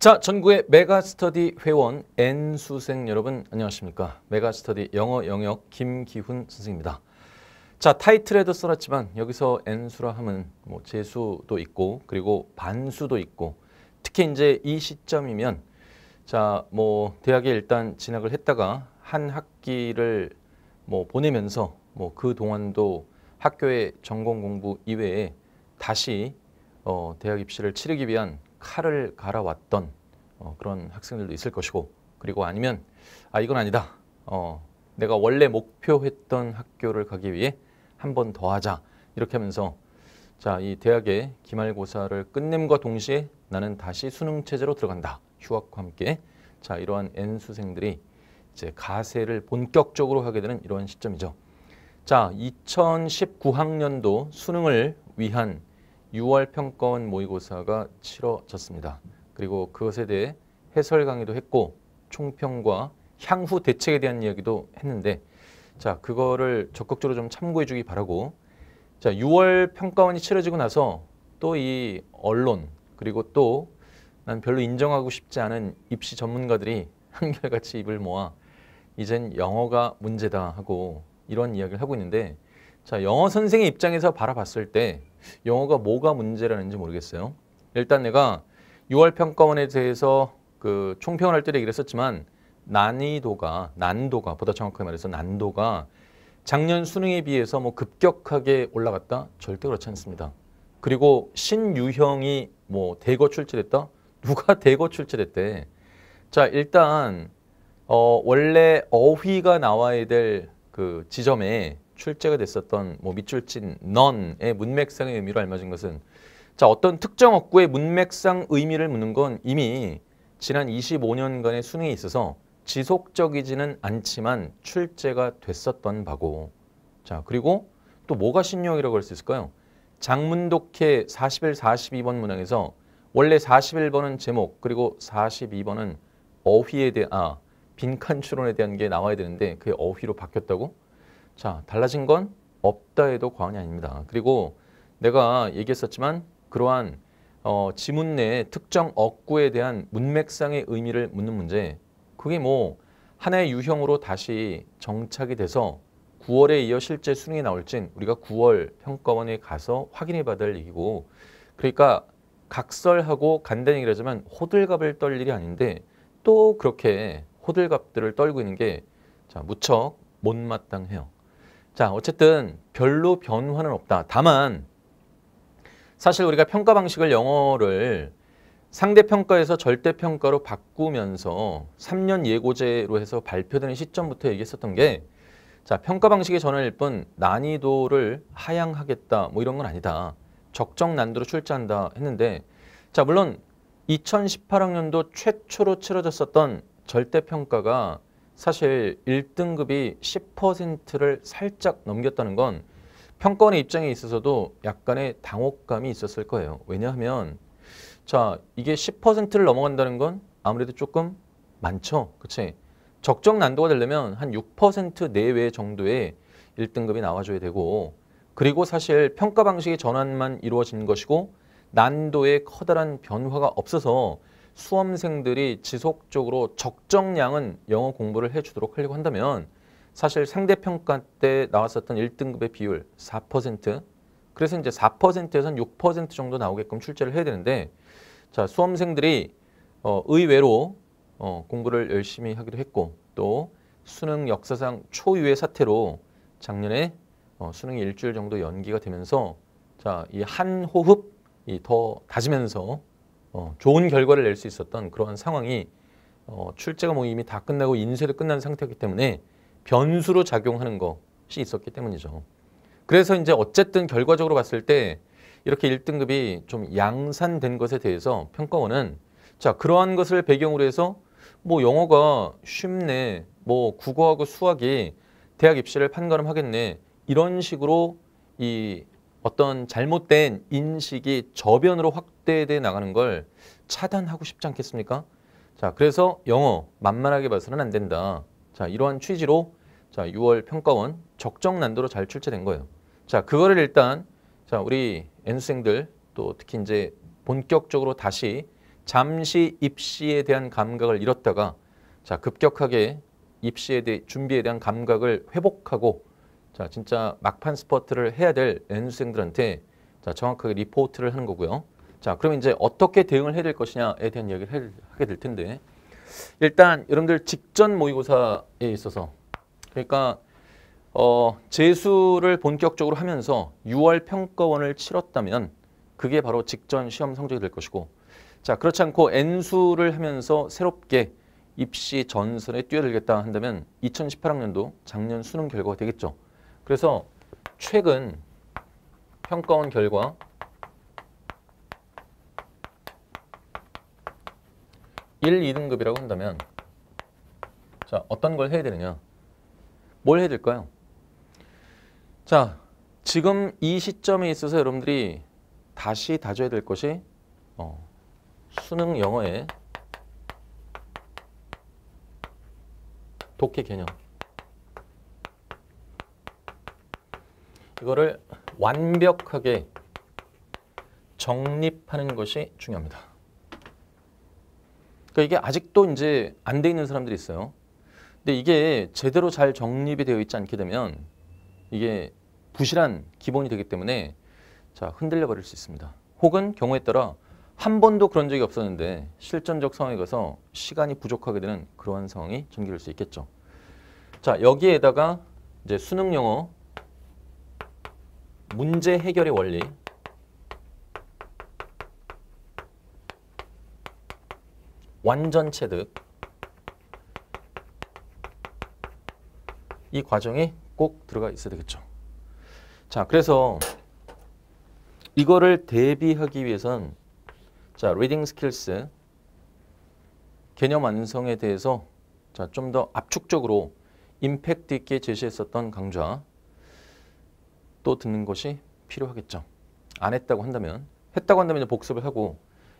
자, 전국의 메가스터디 회원 N수생 여러분 안녕하십니까. 메가스터디 영어 영역 김기훈 선생입니다. 자, 타이틀에도 써놨지만 여기서 N수라 함은 뭐 재수도 있고 그리고 반수도 있고 특히 이제 이 시점이면 자, 뭐 대학에 일단 진학을 했다가 한 학기를 뭐 보내면서 뭐그 동안도 학교의 전공 공부 이외에 다시 어, 대학 입시를 치르기 위한 칼을 갈아왔던 어, 그런 학생들도 있을 것이고 그리고 아니면 아 이건 아니다. 어, 내가 원래 목표했던 학교를 가기 위해 한 번 더 하자 이렇게 하면서 자이 대학의 기말고사를 끝냄과 동시에 나는 다시 수능 체제로 들어간다 휴학과 함께 자 이러한 N 수생들이 이제 가세를 본격적으로 하게 되는 이러한 시점이죠. 자 2019학년도 수능을 위한 6월 평가원 모의고사가 치러졌습니다. 그리고 그것에 대해 해설 강의도 했고 총평과 향후 대책에 대한 이야기도 했는데 자 그거를 적극적으로 좀 참고해 주기 바라고 자 6월 평가원이 치러지고 나서 또 이 언론 그리고 또 난 별로 인정하고 싶지 않은 입시 전문가들이 한결같이 입을 모아 이젠 영어가 문제다 하고 이런 이야기를 하고 있는데 자 영어 선생의 입장에서 바라봤을 때 영어가 뭐가 문제라는지 모르겠어요. 일단 내가 6월 평가원에 대해서 그총평할때 얘기를 했었지만 난이도가, 난도가, 보다 정확하게 말해서 난도가 작년 수능에 비해서 뭐 급격하게 올라갔다? 절대 그렇지 않습니다. 그리고 신유형이 뭐 대거 출제됐다? 누가 대거 출제됐대? 자, 일단 어, 원래 어휘가 나와야 될 그 지점에 출제가 됐었던 뭐 밑줄 친 none의 문맥상의 의미로 알맞은 것은 자 어떤 특정 억구의 문맥상 의미를 묻는 건 이미 지난 25년간의 수능에 있어서 지속적이지는 않지만 출제가 됐었던 바고 자 그리고 또 뭐가 신용이라고 할 수 있을까요? 장문독해 41, 42번 문항에서 원래 41번은 제목 그리고 42번은 어휘에 대한 아, 빈칸 추론에 대한 게 나와야 되는데 그게 어휘로 바뀌었다고? 자, 달라진 건 없다 해도 과언이 아닙니다. 그리고 내가 얘기했었지만 그러한 어, 지문 내 특정 억구에 대한 문맥상의 의미를 묻는 문제 그게 뭐 하나의 유형으로 다시 정착이 돼서 9월에 이어 실제 수능이 나올진 우리가 9월 평가원에 가서 확인해 봐야 얘기고 그러니까 각설하고 간단히 얘기하자면 호들갑을 떨 일이 아닌데 또 그렇게 호들갑들을 떨고 있는 게 자, 무척 못마땅해요. 자, 어쨌든 별로 변화는 없다. 다만 사실 우리가 평가 방식을 영어를 상대평가에서 절대평가로 바꾸면서 3년 예고제로 해서 발표되는 시점부터 얘기했었던 게 자, 평가 방식의 전환일 뿐 난이도를 하향하겠다 뭐 이런 건 아니다. 적정 난도로 출제한다 했는데 자, 물론 2018학년도 최초로 치러졌었던 절대평가가 사실 1등급이 10%를 살짝 넘겼다는 건 평권의 입장에 있어서도 약간의 당혹감이 있었을 거예요. 왜냐하면 자 이게 10%를 넘어간다는 건 아무래도 조금 많죠. 그치? 적정 난도가 되려면 한 6% 내외 정도의 1등급이 나와줘야 되고 그리고 사실 평가 방식의 전환만 이루어진 것이고 난도에 커다란 변화가 없어서 수험생들이 지속적으로 적정량은 영어 공부를 해주도록 하려고 한다면 사실 상대평가 때 나왔었던 1등급의 비율 4% 그래서 이제 4%에서 한6% 정도 나오게끔 출제를 해야 되는데 자 수험생들이 어, 의외로 어, 공부를 열심히 하기도 했고 또 수능 역사상 초유의 사태로 작년에 어, 수능이 일주일 정도 연기가 되면서 자 이 한 호흡 이더 다지면서 어, 좋은 결과를 낼 수 있었던 그러한 상황이 어, 출제가 뭐 이미 다 끝나고 인쇄도 끝난 상태였기 때문에 변수로 작용하는 것이 있었기 때문이죠. 그래서 이제 어쨌든 결과적으로 봤을 때 이렇게 1등급이 좀 양산된 것에 대해서 평가원은 자 그러한 것을 배경으로 해서 뭐 영어가 쉽네 뭐 국어하고 수학이 대학 입시를 판가름하겠네 이런 식으로 이 어떤 잘못된 인식이 저변으로 확대돼 나가는 걸 차단하고 싶지 않겠습니까? 자, 그래서 영어 만만하게 봐서는 안 된다. 자, 이러한 취지로 자, 6월 평가원 적정 난도로 잘 출제된 거예요. 자, 그거를 일단 자, 우리 N생들 또 특히 이제 본격적으로 다시 잠시 입시에 대한 감각을 잃었다가 자, 급격하게 입시에 대해 준비에 대한 감각을 회복하고 자, 진짜 막판 스퍼트를 해야 될 연수생들한테 자, 정확하게 리포트를 하는 거고요. 자, 그럼 이제 어떻게 대응을 해야 될 것이냐에 대한 이야기를 하게 될 텐데 일단 여러분들 직전 모의고사에 있어서 그러니까 어, 재수를 본격적으로 하면서 6월 평가원을 치렀다면 그게 바로 직전 시험 성적이 될 것이고 자 그렇지 않고 N수를 하면서 새롭게 입시 전선에 뛰어들겠다 한다면 2018학년도 작년 수능 결과가 되겠죠. 그래서 최근 평가원 결과 1, 2등급이라고 한다면 자 어떤 걸 해야 되느냐 뭘 해야 될까요? 자 지금 이 시점에 있어서 여러분들이 다시 다져야 될 것이 어, 수능 영어의 독해 개념 이거를 완벽하게 정립하는 것이 중요합니다. 그러니까 이게 아직도 이제 안 돼 있는 사람들이 있어요. 근데 이게 제대로 잘 정립이 되어 있지 않게 되면 이게 부실한 기본이 되기 때문에 자 흔들려 버릴 수 있습니다. 혹은 경우에 따라 한 번도 그런 적이 없었는데 실전적 상황에 가서 시간이 부족하게 되는 그러한 상황이 전개될 수 있겠죠. 자 여기에다가 이제 수능 영어 문제 해결의 원리 완전 체득 이 과정이 꼭 들어가 있어야 되겠죠. 자, 그래서 이거를 대비하기 위해선 자, 리딩 스킬스 개념 완성에 대해서 자, 좀 더 압축적으로 임팩트 있게 제시했었던 강좌 또 듣는 것이 필요하겠죠. 안 했다고 한다면 했다고 한다면 복습을 하고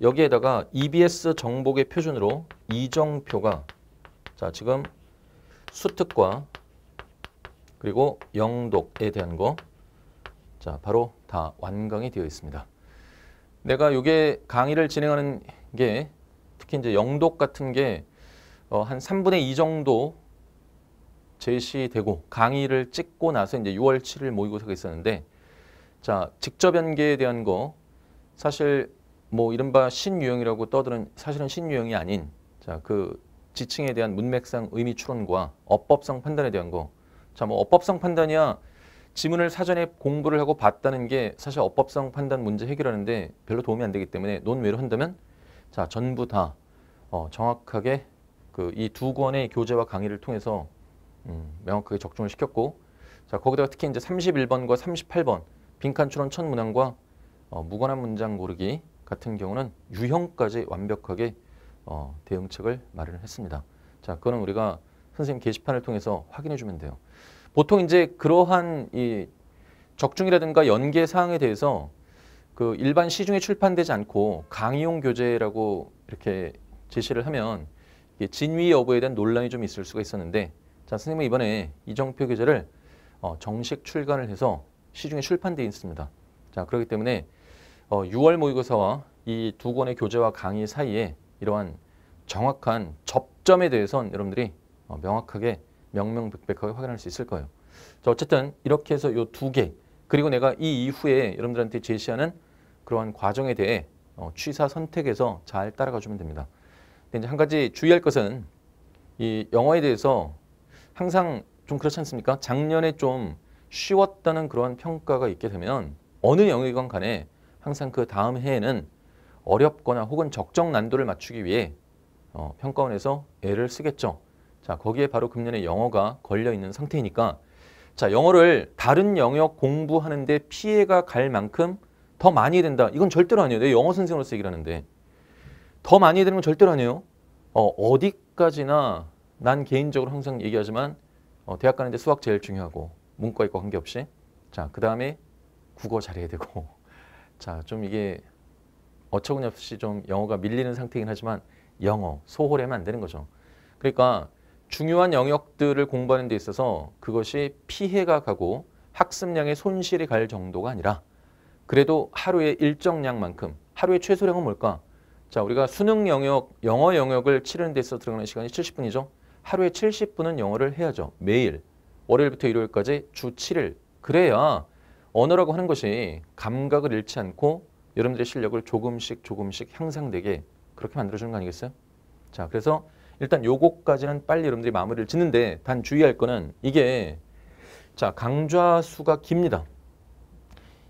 여기에다가 EBS 정복의 표준으로 이정표가 자 지금 수특과 그리고 영독에 대한 거자 바로 다 완강이 되어 있습니다. 내가 요게 강의를 진행하는 게 특히 이제 영독 같은 게한 어, 3분의 2 정도 제시되고 강의를 찍고 나서 이제 6월 7일 모의고사가 있었는데 자 직접 연계에 대한 거 사실 뭐 이른바 신유형이라고 떠드는 사실은 신유형이 아닌 자 그 지칭에 대한 문맥상 의미 추론과 어법성 판단에 대한 거 자 뭐 어법성 판단이야 지문을 사전에 공부를 하고 봤다는 게 사실 어법성 판단 문제 해결하는데 별로 도움이 안 되기 때문에 논외로 한다면 자 전부 다 어, 정확하게 그 이 두 권의 교재와 강의를 통해서 음, 명확하게 적중을 시켰고 자 거기다가 특히 이제 31번과 38번 빈칸 출원첫 문항과 어, 무관한 문장 고르기 같은 경우는 유형까지 완벽하게 어, 대응책을 마련 했습니다. 자 그거는 우리가 선생님 게시판을 통해서 확인해 주면 돼요. 보통 이제 그러한 이 적중이라든가 연계 사항에 대해서 그 일반 시중에 출판되지 않고 강의용 교재라고 이렇게 제시를 하면 진위 여부에 대한 논란이 좀 있을 수가 있었는데 자, 선생님은 이번에 이정표 교재를 어, 정식 출간을 해서 시중에 출판되어 있습니다. 자, 그렇기 때문에 어, 6월 모의고사와 이 두 권의 교재와 강의 사이에 이러한 정확한 접점에 대해서는 여러분들이 어, 명확하게 명명백백하게 확인할 수 있을 거예요. 자, 어쨌든 이렇게 해서 이 두 개, 그리고 내가 이 이후에 여러분들한테 제시하는 그러한 과정에 대해 어, 취사 선택해서 잘 따라가 주면 됩니다. 근데 이제 한 가지 주의할 것은 이 영어에 대해서 항상 좀 그렇지 않습니까? 작년에 좀 쉬웠다는 그러한 평가가 있게 되면 어느 영역이건 간에 항상 그 다음 해에는 어렵거나 혹은 적정 난도를 맞추기 위해 어, 평가원에서 애를 쓰겠죠. 자 거기에 바로 금년에 영어가 걸려 있는 상태이니까 자 영어를 다른 영역 공부하는데 피해가 갈 만큼 더 많이 된다. 이건 절대로 아니에요. 내 영어 선생으로서 얘기를 하는데 더 많이 되는 건 절대로 아니에요. 어, 어디까지나 난 개인적으로 항상 얘기하지만 어, 대학 가는데 수학 제일 중요하고 문과 있고 관계없이 자그 다음에 국어 잘해야 되고 자 좀 이게 어처구니없이 좀 영어가 밀리는 상태긴 이 하지만 영어 소홀하면 안 되는 거죠. 그러니까 중요한 영역들을 공부하는 데 있어서 그것이 피해가 가고 학습량의 손실이 갈 정도가 아니라 그래도 하루에 일정량만큼 하루의 최소량은 뭘까? 자, 우리가 수능 영역, 영어 영역을 치르는 데 있어 서 들어가는 시간이 70분이죠. 하루에 70분은 영어를 해야죠. 매일. 월요일부터 일요일까지 주 7일. 그래야 언어라고 하는 것이 감각을 잃지 않고 여러분들의 실력을 조금씩 조금씩 향상되게 그렇게 만들어주는 거 아니겠어요? 자, 그래서 일단 요거까지는 빨리 여러분들이 마무리를 짓는데 단 주의할 거는 이게 자 강좌수가 깁니다.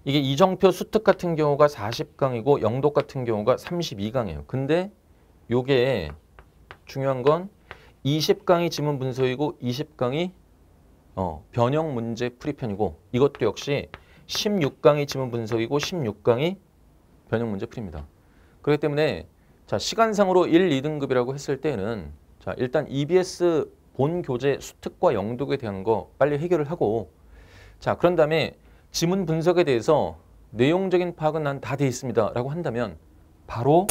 이게 이정표 수특 같은 경우가 40강이고 영독 같은 경우가 32강이에요. 근데 요게 중요한 건 20강이 지문 분석이고 20강이 어, 변형 문제 풀이편이고 이것도 역시 16강이 지문 분석이고 16강이 변형 문제 풀입니다. 그렇기 때문에 자 시간상으로 1, 2등급이라고 했을 때는 자 일단 EBS 본 교재 수특과 영독에 대한 거 빨리 해결을 하고 자 그런 다음에 지문 분석에 대해서 내용적인 파악은 난다 돼 있습니다 라고 한다면 바로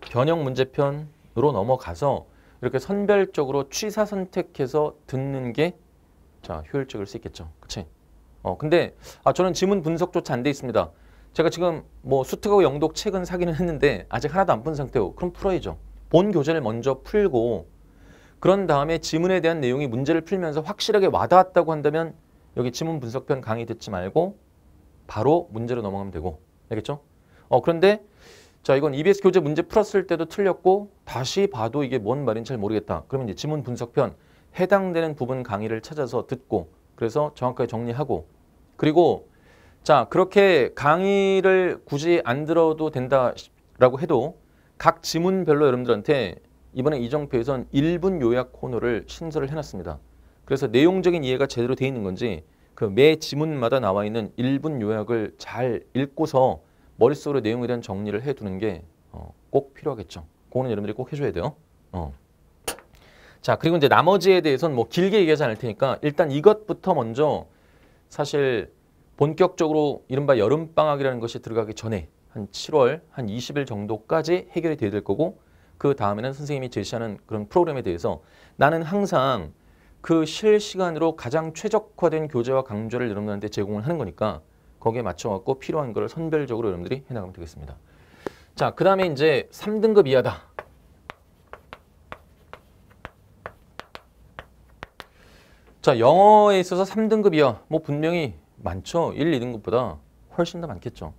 변형 문제편으로 넘어가서 이렇게 선별적으로 취사 선택해서 듣는 게 자, 효율적일 수 있겠죠. 그치? 어, 근데 아, 저는 지문 분석조차 안 돼 있습니다. 제가 지금 뭐 수특하고 영독 책은 사기는 했는데 아직 하나도 안 푼 상태고 그럼 풀어야죠. 본 교재를 먼저 풀고 그런 다음에 지문에 대한 내용이 문제를 풀면서 확실하게 와닿았다고 한다면 여기 지문 분석편 강의 듣지 말고 바로 문제로 넘어가면 되고 알겠죠? 어, 그런데 자, 이건 EBS 교재 문제 풀었을 때도 틀렸고 다시 봐도 이게 뭔 말인지 잘 모르겠다. 그러면 이제 지문 분석편 해당되는 부분 강의를 찾아서 듣고 그래서 정확하게 정리하고 그리고 자, 그렇게 강의를 굳이 안 들어도 된다라고 해도 각 지문별로 여러분들한테 이번에 이정표에선 1분 요약 코너를 신설을 해놨습니다. 그래서 내용적인 이해가 제대로 돼 있는 건지 그 매 지문마다 나와 있는 1분 요약을 잘 읽고서 머릿속으로 내용에 대한 정리를 해두는 게꼭 어, 필요하겠죠. 그거는 여러분들이 꼭 해줘야 돼요. 어. 자, 그리고 이제 나머지에 대해서는 뭐 길게 얘기하지 않을 테니까 일단 이것부터 먼저 사실 본격적으로 이른바 여름방학이라는 것이 들어가기 전에 한 7월 한 20일 정도까지 해결이 돼야 될 거고 그 다음에는 선생님이 제시하는 그런 프로그램에 대해서 나는 항상 그 실시간으로 가장 최적화된 교재와 강좌를 여러분들한테 제공을 하는 거니까 거기에 맞춰갖고 필요한 거를 선별적으로 여러분들이 해나가면 되겠습니다. 자, 그 다음에 이제 3등급 이하다. 자, 영어에 있어서 3등급 이하, 뭐 분명히 많죠. 1, 2등급보다 훨씬 더 많겠죠.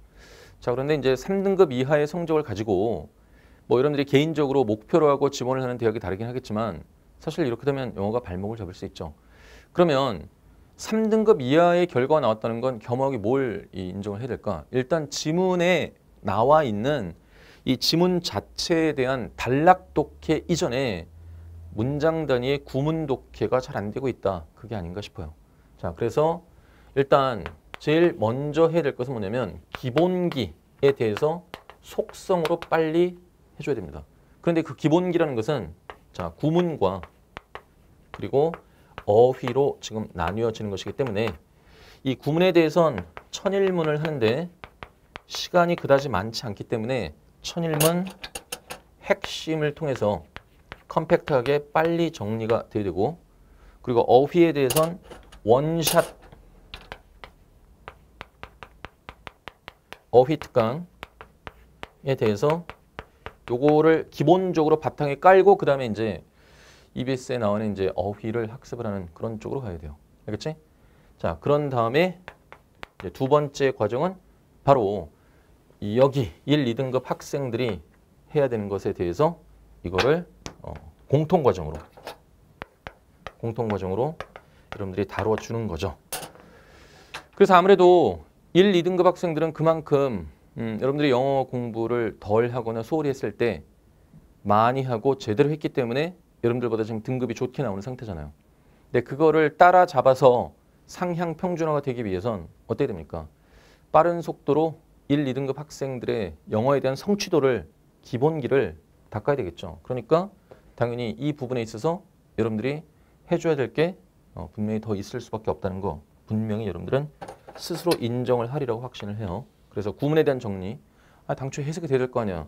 자, 그런데 이제 3등급 이하의 성적을 가지고 뭐 여러분들이 개인적으로 목표로 하고 지원을 하는 대학이 다르긴 하겠지만 사실 이렇게 되면 영어가 발목을 잡을 수 있죠. 그러면 3등급 이하의 결과가 나왔다는 건 겸허하게 뭘 인정을 해야 될까? 일단 지문에 나와 있는 이 지문 자체에 대한 단락 독해 이전에 문장 단위의 구문 독해가 잘 안 되고 있다. 그게 아닌가 싶어요. 자, 그래서 일단 제일 먼저 해야 될 것은 뭐냐면 기본기에 대해서 속성으로 빨리 해줘야 됩니다. 그런데 그 기본기라는 것은 자 구문과 그리고 어휘로 지금 나뉘어지는 것이기 때문에 이 구문에 대해선 천일문을 하는데 시간이 그다지 많지 않기 때문에 천일문 핵심을 통해서 컴팩트하게 빨리 정리가 돼야 되고 그리고 어휘에 대해선 원샷 어휘 특강에 대해서 요거를 기본적으로 바탕에 깔고 그 다음에 이제 EBS에 나오는 이제 어휘를 학습을 하는 그런 쪽으로 가야 돼요. 알겠지? 자, 그런 다음에 두 번째 과정은 바로 여기 1, 2등급 학생들이 해야 되는 것에 대해서 이거를 어, 공통 과정으로 공통 과정으로 여러분들이 다루 주는 거죠. 그래서 아무래도 1, 2등급 학생들은 그만큼 음, 여러분들이 영어 공부를 덜 하거나 소홀히 했을 때 많이 하고 제대로 했기 때문에 여러분들보다 지금 등급이 좋게 나오는 상태잖아요. 근데 그거를 따라잡아서 상향 평준화가 되기 위해선 어떻게 됩니까? 빠른 속도로 1, 2등급 학생들의 영어에 대한 성취도를 기본기를 닦아야 되겠죠. 그러니까 당연히 이 부분에 있어서 여러분들이 해줘야 될게 어, 분명히 더 있을 수밖에 없다는 거 분명히 여러분들은 스스로 인정을 하리라고 확신을 해요. 그래서 구문에 대한 정리, 아, 당초 해석이 되야될 거 아니야.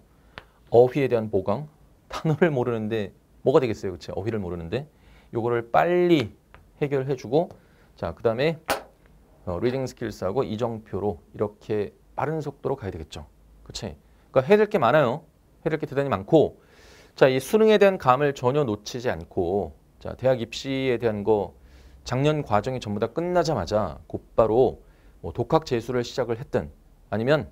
어휘에 대한 보강, 단어를 모르는데 뭐가 되겠어요? 그치? 어휘를 모르는데. 요거를 빨리 해결해 주고 자, 그다음에 어, 리딩 스킬스하고 이정표로 이렇게 빠른 속도로 가야 되겠죠. 그치? 그니까 해야 될 게 많아요. 해야 될 게 대단히 많고 자, 이 수능에 대한 감을 전혀 놓치지 않고 자, 대학 입시에 대한 거 작년 과정이 전부 다 끝나자마자 곧바로 뭐 독학 재수를 시작을 했든 아니면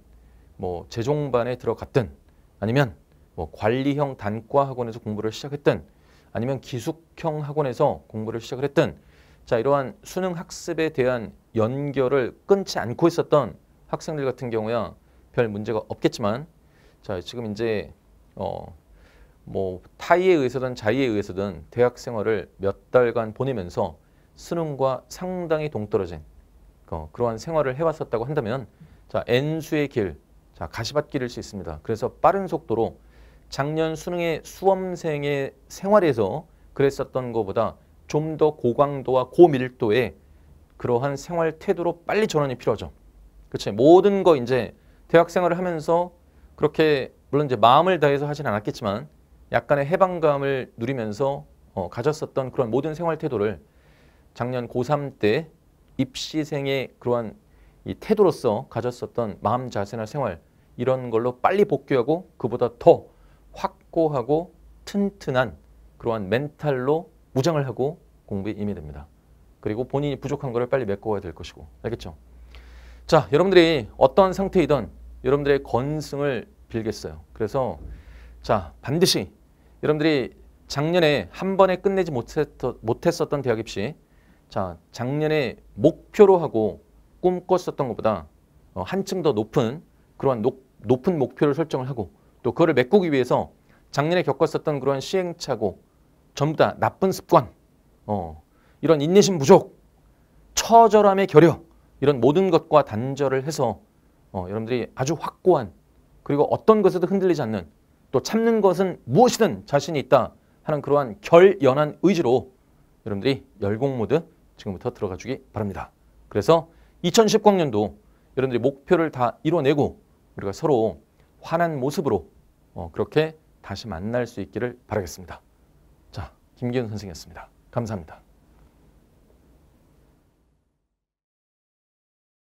뭐 재종반에 들어갔든 아니면 뭐 관리형 단과 학원에서 공부를 시작했든 아니면 기숙형 학원에서 공부를 시작을 했든 자 이러한 수능 학습에 대한 연결을 끊지 않고 있었던 학생들 같은 경우야 별 문제가 없겠지만 자 지금 이제 어 뭐 타이에 의해서든 자이에 의해서든 대학 생활을 몇 달간 보내면서 수능과 상당히 동떨어진 어, 그러한 생활을 해왔었다고 한다면 자 N수의 길, 자 가시밭길일 수 있습니다. 그래서 빠른 속도로 작년 수능의 수험생의 생활에서 그랬었던 것보다 좀 더 고강도와 고밀도의 그러한 생활 태도로 빨리 전환이 필요하죠. 그렇죠. 모든 거 이제 대학 생활을 하면서 그렇게 물론 이제 마음을 다해서 하진 않았겠지만 약간의 해방감을 누리면서 어, 가졌었던 그런 모든 생활 태도를 작년 고3 때 입시생의 그러한 이 태도로서 가졌었던 마음 자세나 생활 이런 걸로 빨리 복귀하고 그보다 더 확고하고 튼튼한 그러한 멘탈로 무장을 하고 공부에 임해됩니다. 그리고 본인이 부족한 것을 빨리 메꿔야 될 것이고 알겠죠? 자 여러분들이 어떠 상태이든 여러분들의 건승을 빌겠어요. 그래서 자 반드시 여러분들이 작년에 한 번에 끝내지 못했었던 대학 입시 자 작년에 목표로 하고 꿈꿨었던 것보다 어, 한층 더 높은 그러한 높은 목표를 설정을 하고 또 그거를 메꾸기 위해서 작년에 겪었었던 그런 시행착오 전부 다 나쁜 습관 어, 이런 인내심 부족 처절함의 결여 이런 모든 것과 단절을 해서 어, 여러분들이 아주 확고한 그리고 어떤 것에도 흔들리지 않는 또 참는 것은 무엇이든 자신이 있다 하는 그러한 결연한 의지로 여러분들이 열공 모드 지금부터 들어가 주기 바랍니다. 그래서 2 0 1 9년도 여러분들이 목표를 다 이뤄내고 우리가 서로 환한 모습으로 어, 그렇게 다시 만날 수 있기를 바라겠습니다. 자, 김기훈 선생이었습니다. 감사합니다.